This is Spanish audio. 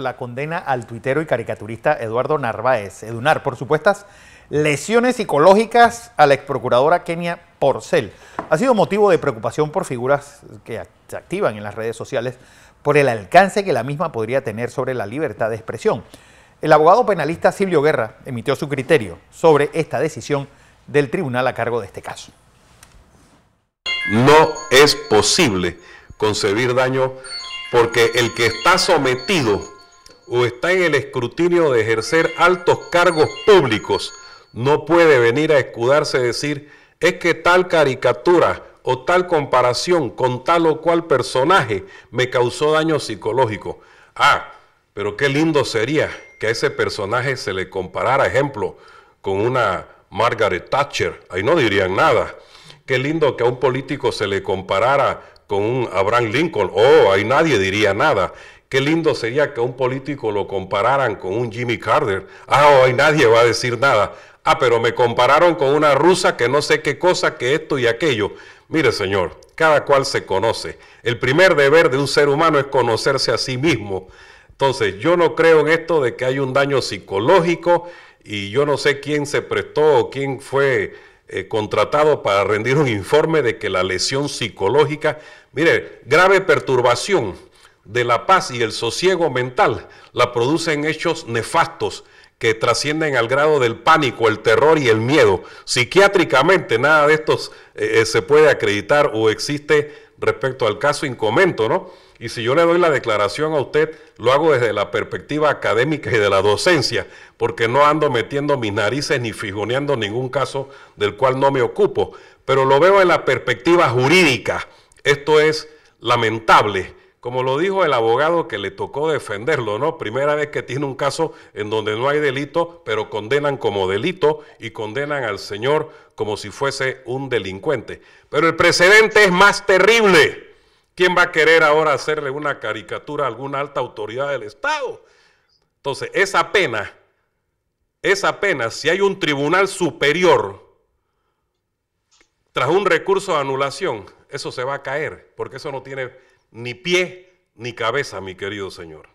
la condena al tuitero y caricaturista Eduardo Narváez, Edunar, por supuestas lesiones psicológicas a la exprocuradora Kenia Porcel. Ha sido motivo de preocupación por figuras que se activan en las redes sociales por el alcance que la misma podría tener sobre la libertad de expresión. El abogado penalista Silvio Guerra emitió su criterio sobre esta decisión del tribunal a cargo de este caso. No es posible concebir daño porque el que está sometido o está en el escrutinio de ejercer altos cargos públicos, no puede venir a escudarse y decir, es que tal caricatura o tal comparación con tal o cual personaje me causó daño psicológico. Ah, pero qué lindo sería que a ese personaje se le comparara, ejemplo, con una Margaret Thatcher. Ahí no dirían nada. Qué lindo que a un político se le comparara con un Abraham Lincoln. Oh, ahí nadie diría nada. Qué lindo sería que un político lo compararan con un Jimmy Carter. Ah, hoy nadie va a decir nada. Ah, pero me compararon con una rusa que no sé qué cosa, que esto y aquello. Mire, señor, cada cual se conoce. El primer deber de un ser humano es conocerse a sí mismo. Entonces, yo no creo en esto de que hay un daño psicológico y yo no sé quién se prestó o quién fue eh, contratado para rendir un informe de que la lesión psicológica, mire, grave perturbación de la paz y el sosiego mental la producen hechos nefastos que trascienden al grado del pánico, el terror y el miedo. Psiquiátricamente nada de estos eh, eh, se puede acreditar o existe respecto al caso incomento, ¿no? Y si yo le doy la declaración a usted, lo hago desde la perspectiva académica y de la docencia, porque no ando metiendo mis narices ni fijoneando ningún caso del cual no me ocupo, pero lo veo en la perspectiva jurídica. Esto es lamentable como lo dijo el abogado que le tocó defenderlo, ¿no? Primera vez que tiene un caso en donde no hay delito, pero condenan como delito y condenan al señor como si fuese un delincuente. Pero el precedente es más terrible. ¿Quién va a querer ahora hacerle una caricatura a alguna alta autoridad del Estado? Entonces, esa pena, esa pena, si hay un tribunal superior tras un recurso de anulación, eso se va a caer, porque eso no tiene ni pie ni cabeza, mi querido Señor.